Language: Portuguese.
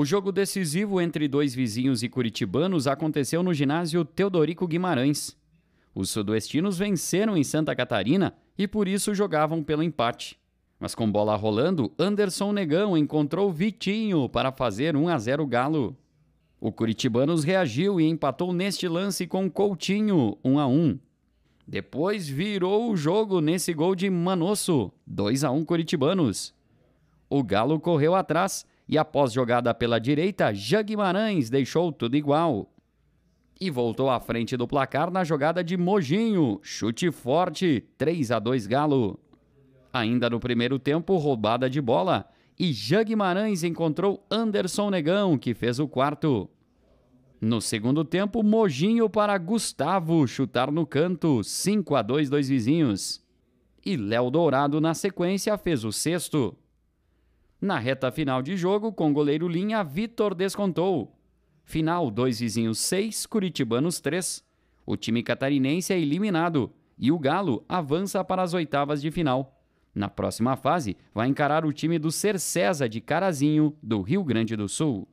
O jogo decisivo entre dois vizinhos e curitibanos aconteceu no ginásio Teodorico Guimarães. Os sudoestinos venceram em Santa Catarina e por isso jogavam pelo empate. Mas com bola rolando, Anderson Negão encontrou Vitinho para fazer 1 a 0 Galo. O Curitibanos reagiu e empatou neste lance com Coutinho, 1 a 1. Depois virou o jogo nesse gol de Manosso, 2 a 1 Curitibanos. O Galo correu atrás e após jogada pela direita, Jean Guimarães deixou tudo igual. E voltou à frente do placar na jogada de Mojinho. Chute forte, 3 a 2 Galo. Ainda no primeiro tempo, roubada de bola. E Jean Guimarães encontrou Anderson Negão, que fez o quarto. No segundo tempo, Mojinho para Gustavo chutar no canto, 5 a 2 dois vizinhos. E Léo Dourado na sequência fez o sexto. Na reta final de jogo, com goleiro linha, Vitor descontou. Final: dois vizinhos seis Curitibanos três. O time catarinense é eliminado e o Galo avança para as oitavas de final. Na próxima fase, vai encarar o time do Cercesa de Carazinho, do Rio Grande do Sul.